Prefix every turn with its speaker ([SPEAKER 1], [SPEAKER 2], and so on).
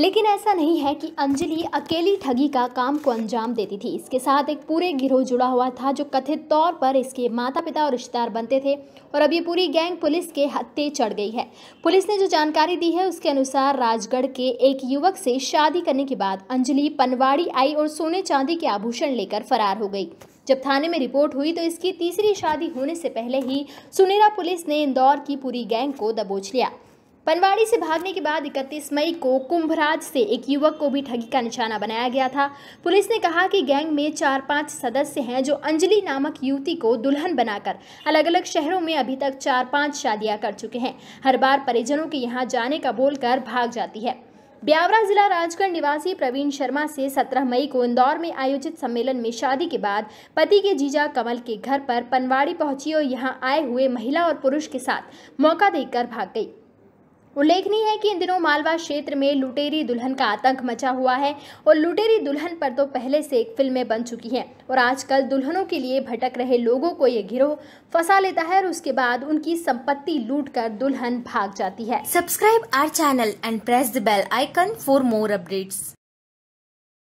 [SPEAKER 1] लेकिन ऐसा नहीं है कि अंजलि अकेली ठगी का काम को अंजाम देती थी इसके साथ एक पूरे गिरोह जुड़ा हुआ था जो कथित तौर पर इसके माता पिता और रिश्तेदार बनते थे और अब ये पूरी गैंग पुलिस के हत्ते चढ़ गई है पुलिस ने जो जानकारी दी है उसके अनुसार राजगढ़ के एक युवक से शादी करने के बाद अंजलि पनवाड़ी आई और सोने चांदी के आभूषण लेकर फरार हो गई जब थाने में रिपोर्ट हुई तो इसकी तीसरी शादी होने से पहले ही सुनेरा पुलिस ने इंदौर की पूरी गैंग को दबोच लिया पनवाड़ी से भागने के बाद 31 मई को कुंभराज से एक युवक को भी ठगी का निशाना बनाया गया था पुलिस ने कहा कि गैंग में चार पांच सदस्य हैं जो अंजलि नामक युवती को दुल्हन बनाकर अलग अलग शहरों में अभी तक चार पांच शादियां कर चुके हैं हर बार परिजनों के यहाँ जाने का बोलकर भाग जाती है ब्यावरा जिला राजगढ़ निवासी प्रवीण शर्मा से 17 मई को इंदौर में आयोजित सम्मेलन में शादी के बाद पति के जीजा कमल के घर पर पनवाड़ी पहुंची और यहां आए हुए महिला और पुरुष के साथ मौका देकर भाग गई उल्लेखनीय है कि इन दिनों मालवा क्षेत्र में लुटेरी दुल्हन का आतंक मचा हुआ है और लुटेरी दुल्हन पर तो पहले से एक फिल्में बन चुकी हैं और आजकल दुल्हनों के लिए भटक रहे लोगों को ये गिरोह फंसा लेता है और उसके बाद उनकी संपत्ति लूट कर दुल्हन भाग जाती है subscribe our channel and press the bell icon for more updates